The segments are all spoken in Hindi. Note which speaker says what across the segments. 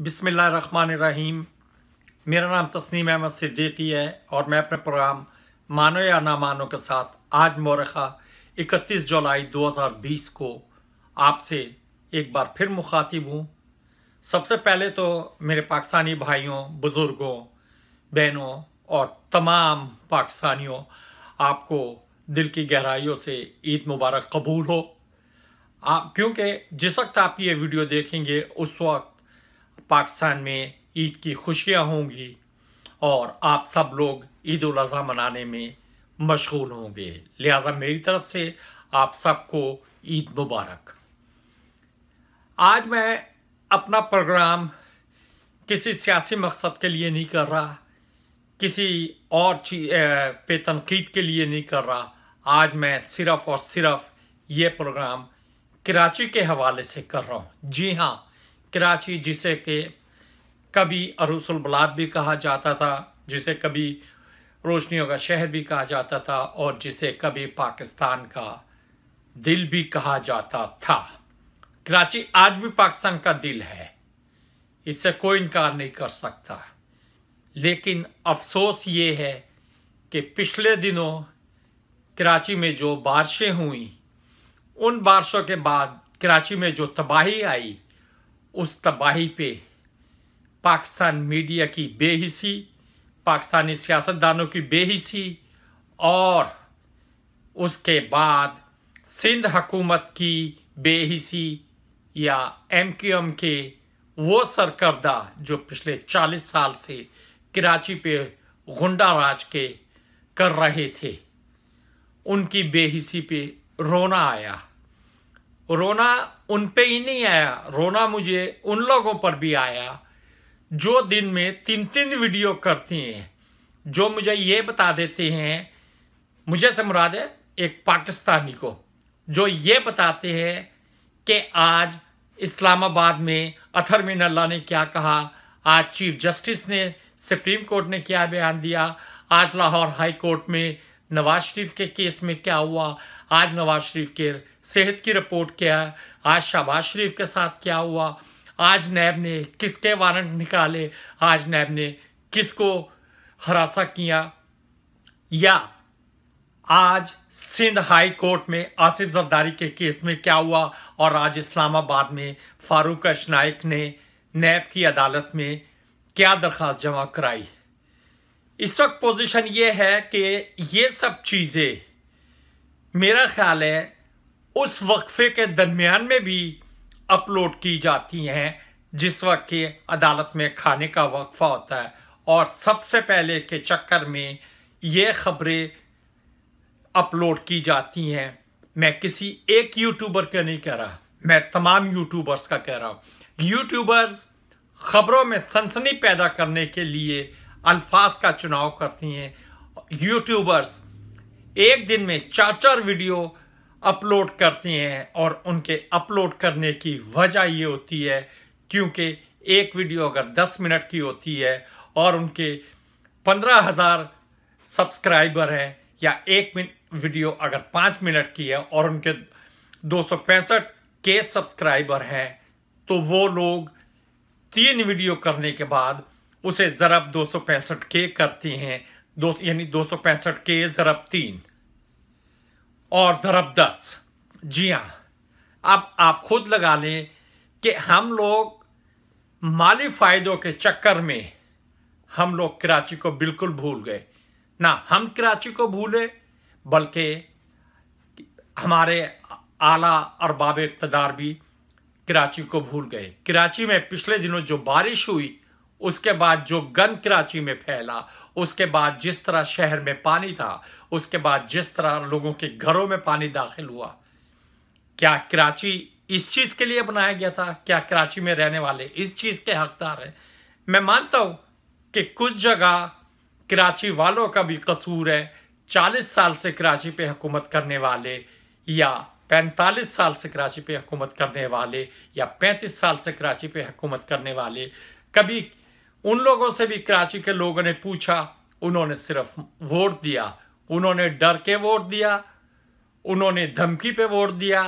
Speaker 1: रहीम मेरा नाम तस्नीम अहमद सिद्दीकी है और मैं अपने प्रोग्राम मानो या ना मानो के साथ आज मौरखा 31 जुलाई 2020 को आपसे एक बार फिर मुखातिब हूँ सबसे पहले तो मेरे पाकिस्तानी भाइयों बुज़ुर्गों बहनों और तमाम पाकिस्तानियों आपको दिल की गहराइयों से ईद मुबारक कबूल हो आप क्योंकि जिस वक्त आप ये वीडियो देखेंगे उस वक्त पाकिस्तान में ईद की खुशियाँ होंगी और आप सब लोग ईद अजी मनाने में मशगूल होंगे लिहाजा मेरी तरफ से आप सबको ईद मुबारक आज मैं अपना प्रोग्राम किसी सियासी मकसद के लिए नहीं कर रहा किसी और चीज पे तनकीद के लिए नहीं कर रहा आज मैं सिर्फ़ और सिर्फ़ ये प्रोग्राम कराची के हवाले से कर रहा हूँ जी हाँ कराची जिसे के कभी अरूसल बलाद भी कहा जाता था जिसे कभी रोशनियों का शहर भी कहा जाता था और जिसे कभी पाकिस्तान का दिल भी कहा जाता था कराची आज भी पाकिस्तान का दिल है इससे कोई इनकार नहीं कर सकता लेकिन अफसोस ये है कि पिछले दिनों कराची में जो बारिशें हुई उन बारिशों के बाद कराची में जो तबाही आई उस तबाही पे पाकिस्तान मीडिया की बेहिसी पाकिस्तानी सियासतदानों की बेहिसी और उसके बाद सिंध हकूमत की बेहिसी या एम क्यू एम के वो सरकर्दा जो पिछले 40 साल से कराची पे गुंडा राज के कर रहे थे उनकी बेहिसी पे रोना आया रोना उन पे ही नहीं आया रोना मुझे उन लोगों पर भी आया जो दिन में तीन तीन वीडियो करती हैं जो मुझे ये बता देते हैं मुझे से मुराद है एक पाकिस्तानी को जो ये बताते हैं कि आज इस्लामाबाद में अथर मीन अल्लाह ने क्या कहा आज चीफ जस्टिस ने सुप्रीम कोर्ट ने क्या बयान दिया आज लाहौर हाई कोर्ट में नवाज शरीफ के केस में क्या हुआ आज नवाज शरीफ के सेहत की रिपोर्ट क्या है आज शहबाज शरीफ के साथ क्या हुआ आज नैब ने किसके वारंट निकाले आज नैब ने किसको हरासा किया या आज सिंध हाई कोर्ट में आसिफ जरदारी के केस में क्या हुआ और आज इस्लामाबाद में फारूक नायक ने नैब की अदालत में क्या दरख्वास्त जमा कराई इस वक्त पोजीशन ये है कि ये सब चीज़ें मेरा ख्याल है उस वक्फे के दरमियान में भी अपलोड की जाती हैं जिस वक्त के अदालत में खाने का वक्फा होता है और सबसे पहले के चक्कर में ये खबरें अपलोड की जाती हैं मैं किसी एक यूट्यूबर का नहीं कह रहा मैं तमाम यूट्यूबर्स का कह रहा हूँ यूट्यूबर्स खबरों में सनसनी पैदा करने के लिए अल्फाज का चुनाव करती हैं यूट्यूबर्स एक दिन में चार चार वीडियो अपलोड करते हैं और उनके अपलोड करने की वजह ये होती है क्योंकि एक वीडियो अगर 10 मिनट की होती है और उनके 15,000 सब्सक्राइबर हैं या एक वीडियो अगर पाँच मिनट की है और उनके दो के सब्सक्राइबर हैं तो वो लोग तीन वीडियो करने के बाद उसे ज़रब दो सौ पैंसठ के करती हैं दो यानी दो सौ पैंसठ के ज़रब तीन और ज़रब दस जी हाँ अब आप खुद लगा लें कि हम लोग माली फ़ायदों के चक्कर में हम लोग कराची को बिल्कुल भूल गए ना हम कराची को भूले बल्कि हमारे आला और बाब इकतदार भी कराची को भूल गए कराची में पिछले दिनों जो बारिश हुई उसके बाद जो गंद कराची में फैला उसके बाद जिस तरह शहर में पानी था उसके बाद जिस तरह लोगों के घरों में पानी दाखिल हुआ क्या कराची इस चीज के लिए बनाया गया था क्या कराची में रहने वाले इस चीज के हकदार हैं मैं मानता हूं कि कुछ जगह कराची वालों का भी कसूर है चालीस साल से कराची पे हुकूमत करने वाले या पैंतालीस साल से कराची पे हुकूमत करने वाले या पैंतीस साल से कराची पे हुकूमत करने वाले कभी उन लोगों से भी कराची के लोगों ने पूछा उन्होंने सिर्फ वोट दिया उन्होंने डर के वोट दिया उन्होंने धमकी पे वोट दिया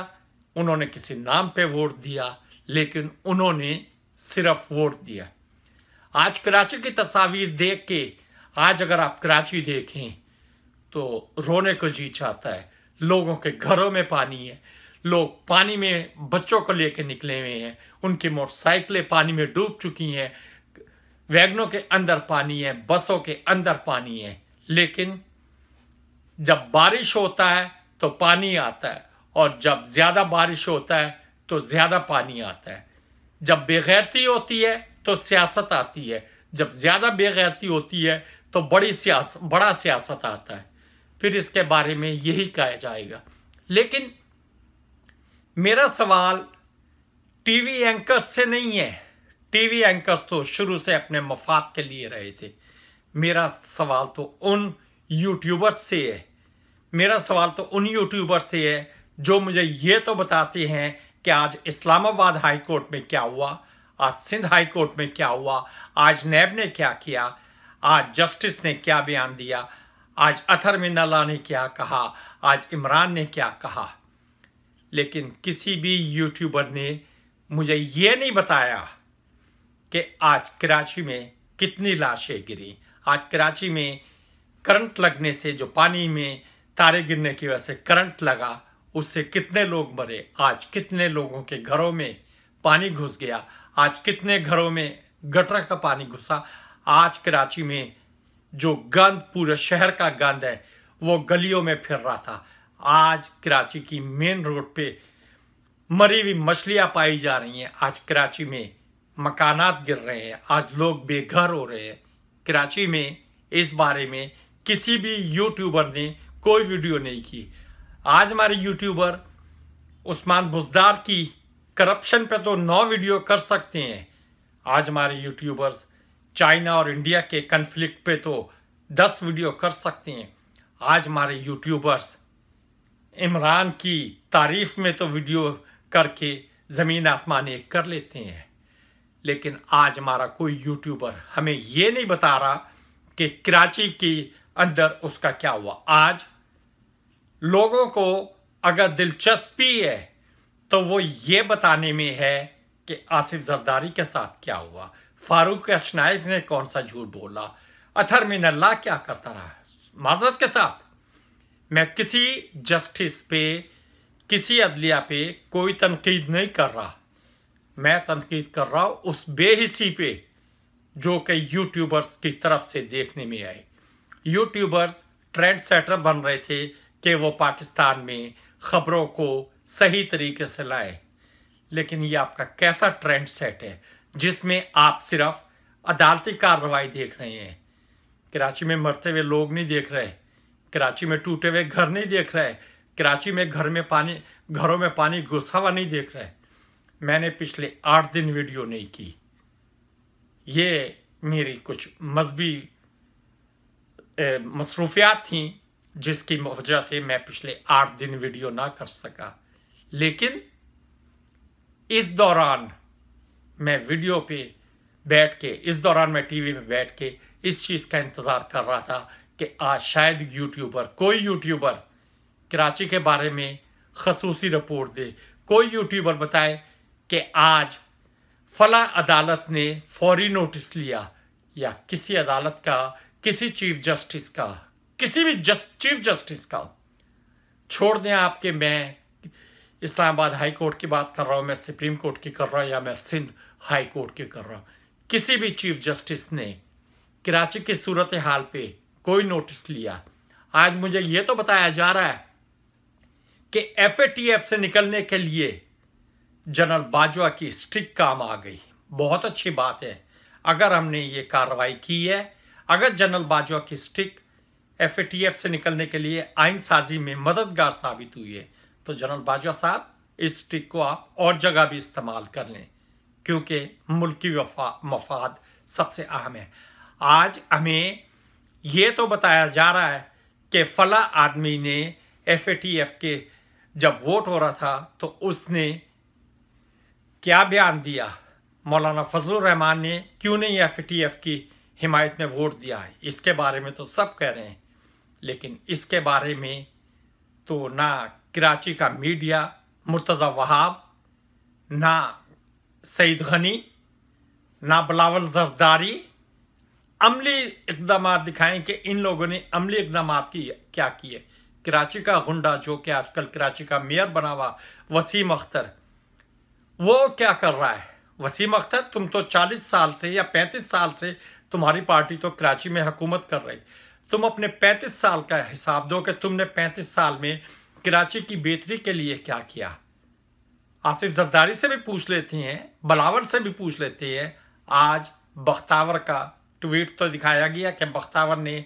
Speaker 1: उन्होंने किसी नाम पे वोट दिया लेकिन उन्होंने सिर्फ वोट दिया आज कराची की तस्वीर देख के आज अगर आप कराची देखें तो रोने को जी चाहता है लोगों के घरों में पानी है लोग पानी में बच्चों को लेकर निकले हुए हैं उनकी मोटरसाइकिलें पानी में डूब चुकी हैं वैगनों के अंदर पानी है बसों के अंदर पानी है लेकिन जब बारिश होता है तो पानी आता है और जब ज़्यादा बारिश होता है तो ज़्यादा पानी आता है जब बेगैरती होती है तो सियासत आती है जब ज़्यादा बेगैरती होती है तो बड़ी सियास बड़ा सियासत आता है फिर इसके बारे में यही कहा जाएगा लेकिन मेरा सवाल टीवी एंकर से नहीं है टीवी एंकर्स तो शुरू से अपने मफाद के लिए रहे थे मेरा सवाल तो उन यूट्यूबर्स से है मेरा सवाल तो उन यूट्यूबर से है जो मुझे ये तो बताते हैं कि आज इस्लामाबाद हाई कोर्ट में क्या हुआ आज सिंध हाई कोर्ट में क्या हुआ आज नैब ने क्या किया आज जस्टिस ने क्या बयान दिया आज अथर मिनला ने क्या कहा आज इमरान ने क्या कहा लेकिन किसी भी यूट्यूबर ने मुझे ये नहीं बताया कि आज कराची में कितनी लाशें गिरी आज कराची में करंट लगने से जो पानी में तारे गिरने की वजह से करंट लगा उससे कितने लोग मरे आज कितने लोगों के घरों में पानी घुस गया आज कितने घरों में गटर का पानी घुसा आज कराची में जो गंद पूरे शहर का गंद है वो गलियों में फिर रहा था आज कराची की मेन रोड पे मरी हुई मछलियाँ पाई जा रही हैं आज कराची में मकानात गिर रहे हैं आज लोग बेघर हो रहे हैं कराची में इस बारे में किसी भी यूट्यूबर ने कोई वीडियो नहीं की आज हमारे यूट्यूबर उस्मान बुजदार की करप्शन पे तो नौ वीडियो कर सकते हैं आज हमारे यूट्यूबर्स चाइना और इंडिया के कन्फ्लिक्ट पे तो दस वीडियो कर सकते हैं आज हमारे यूट्यूबर्स इमरान की तारीफ में तो वीडियो करके ज़मीन आसमान एक कर लेते हैं लेकिन आज हमारा कोई यूट्यूबर हमें ये नहीं बता रहा कि कराची के अंदर उसका क्या हुआ आज लोगों को अगर दिलचस्पी है तो वो ये बताने में है कि आसिफ जरदारी के साथ क्या हुआ फारूक अशनाइफ ने कौन सा झूठ बोला अथर मिन अल्लाह क्या करता रहा माजरत के साथ मैं किसी जस्टिस पे किसी अदलिया पे कोई तनकीद नहीं कर रहा मैं तनकीद कर रहा हूँ उस बेहिसी पे जो कि यूट्यूबर्स की तरफ से देखने में आए यूट्यूबर्स ट्रेंड सेटर बन रहे थे कि वो पाकिस्तान में खबरों को सही तरीके से लाए लेकिन ये आपका कैसा ट्रेंड सेट है जिसमें आप सिर्फ अदालती कार्रवाई देख रहे हैं कराची में मरते हुए लोग नहीं देख रहे कराची में टूटे हुए घर नहीं देख रहे कराची में घर में पानी घरों में पानी घुसा हुआ नहीं देख रहे मैंने पिछले आठ दिन वीडियो नहीं की ये मेरी कुछ मजहबी मसरूफियात थी जिसकी वजह से मैं पिछले आठ दिन वीडियो ना कर सका लेकिन इस दौरान मैं वीडियो पे बैठ के इस दौरान मैं टीवी में बैठ के इस चीज़ का इंतज़ार कर रहा था कि आज शायद यूट्यूबर कोई यूट्यूबर कराची के बारे में खसूसी रिपोर्ट दे कोई यूट्यूबर बताए कि आज फला अदालत ने फौरी नोटिस लिया या किसी अदालत का किसी चीफ जस्टिस का किसी भी जस्ट चीफ जस्टिस का छोड़ दें आपके मैं इस्लामाबाद हाई कोर्ट की बात कर रहा हूं मैं सुप्रीम कोर्ट की कर रहा हूं या मैं सिंध हाई कोर्ट की कर रहा हूं किसी भी चीफ जस्टिस ने कराची की सूरत हाल पे कोई नोटिस लिया आज मुझे यह तो बताया जा रहा है कि एफ से निकलने के लिए जनरल बाजवा की स्ट्रिक काम आ गई बहुत अच्छी बात है अगर हमने ये कार्रवाई की है अगर जनरल बाजवा की स्ट्रिक एफ से निकलने के लिए आइन साजी में मददगार साबित हुई है तो जनरल बाजवा साहब इस स्ट्रिक को आप और जगह भी इस्तेमाल कर लें क्योंकि मुल्क मफाद सबसे अहम है आज हमें ये तो बताया जा रहा है कि फला आदमी ने एफ के जब वोट हो रहा था तो उसने क्या बयान दिया मौलाना फजल रहमान ने क्यों नहीं एफ की हिमायत में वोट दिया है इसके बारे में तो सब कह रहे हैं लेकिन इसके बारे में तो ना कराची का मीडिया मुर्तज़ा वहाब ना सईद गनी ना बलावल जरदारी अमली इकदाम दिखाएं कि इन लोगों ने अमली इकदाम की क्या किए कराची का गुंडा जो कि आजकल कराची का मेयर बना हुआ वसीम अख्तर वो क्या कर रहा है वसीम अख्तर तुम तो 40 साल से या 35 साल से तुम्हारी पार्टी तो कराची में हुकूमत कर रही तुम अपने 35 साल का हिसाब दो कि तुमने 35 साल में कराची की बेहतरी के लिए क्या किया आसिफ जरदारी से भी पूछ लेते हैं बलावर से भी पूछ लेते हैं आज बख्तावर का ट्वीट तो दिखाया गया कि बख्तावर ने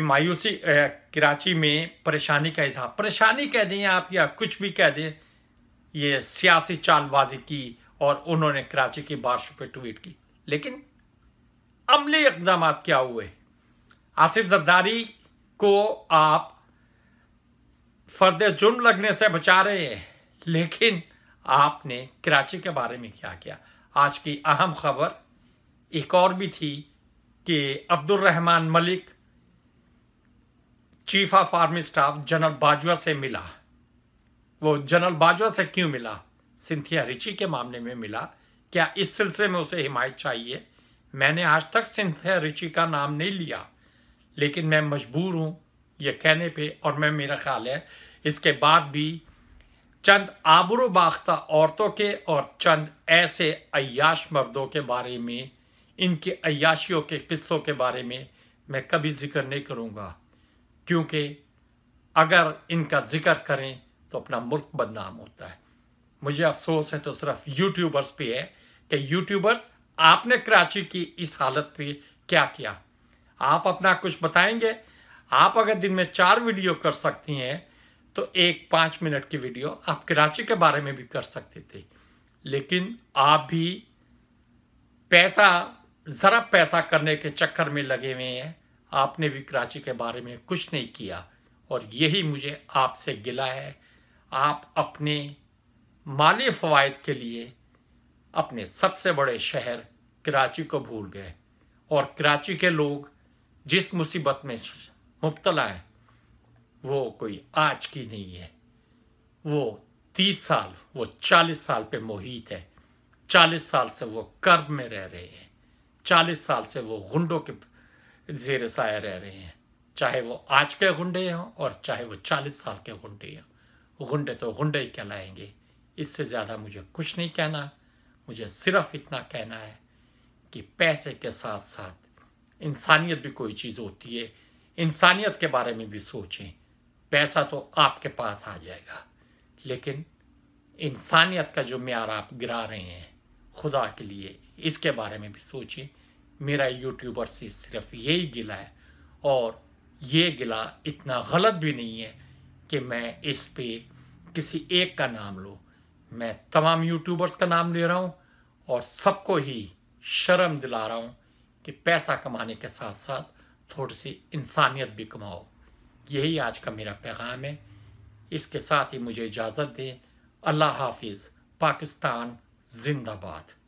Speaker 1: मायूसी कराची में परेशानी का हिसाब परेशानी कह दें आप या कुछ भी कह दें ये सियासी चालबाजी की और उन्होंने कराची की बारिश पे ट्वीट की लेकिन अमली इकदाम क्या हुए आसिफ जरदारी को आप फर्द जुर्म लगने से बचा रहे हैं लेकिन आपने कराची के बारे में क्या किया आज की अहम खबर एक और भी थी कि Abdul Rahman Malik chief of army staff general Bajwa से मिला वो जनरल बाजवा से क्यों मिला सिंथिया रिची के मामले में मिला क्या इस सिलसिले में उसे हिमायत चाहिए मैंने आज तक सिंथिया रिची का नाम नहीं लिया लेकिन मैं मजबूर हूँ ये कहने पे और मैं मेरा ख्याल है इसके बाद भी चंद आबरू बाख्ता औरतों के और चंद ऐसे अयाश मर्दों के बारे में इनकी अयाशियों के किस्सों के बारे में मैं कभी जिक्र नहीं करूँगा क्योंकि अगर इनका जिक्र करें तो अपना मुल्क बदनाम होता है मुझे अफसोस है तो सिर्फ यूट्यूबर्स पे है कि यूट्यूबर्स आपने कराची की इस हालत पे क्या किया आप अपना कुछ बताएंगे आप अगर दिन में चार वीडियो कर सकती हैं तो एक पाँच मिनट की वीडियो आप कराची के बारे में भी कर सकती थी लेकिन आप भी पैसा ज़रा पैसा करने के चक्कर में लगे हुए हैं आपने भी कराची के बारे में कुछ नहीं किया और यही मुझे आपसे गिला है आप अपने माली फवायद के लिए अपने सबसे बड़े शहर कराची को भूल गए और कराची के लोग जिस मुसीबत में मुबतला है वो कोई आज की नहीं है वो तीस साल वो चालीस साल पे मोहित है चालीस साल से वो कर्ब में रह रहे हैं चालीस साल से वो गुंडों के जेर साय रह रहे हैं चाहे वो आज के गुंडे हों और चाहे वो चालीस साल के गुंडे हों गुंडे तो गुंडे ही कहलाएंगे इससे ज़्यादा मुझे कुछ नहीं कहना मुझे सिर्फ इतना कहना है कि पैसे के साथ साथ इंसानियत भी कोई चीज़ होती है इंसानियत के बारे में भी सोचें पैसा तो आपके पास आ जाएगा लेकिन इंसानियत का जो मैार आप गिरा रहे हैं खुदा के लिए इसके बारे में भी सोचें मेरा यूट्यूबर से सिर्फ यही गिला है और ये गिला इतना गलत भी नहीं है कि मैं इस पे किसी एक का नाम लूँ मैं तमाम यूट्यूबर्स का नाम ले रहा हूँ और सबको ही शर्म दिला रहा हूँ कि पैसा कमाने के साथ साथ थोड़ी सी इंसानियत भी कमाओ यही आज का मेरा पैगाम है इसके साथ ही मुझे इजाज़त दें अल्लाह हाफिज़ पाकिस्तान जिंदाबाद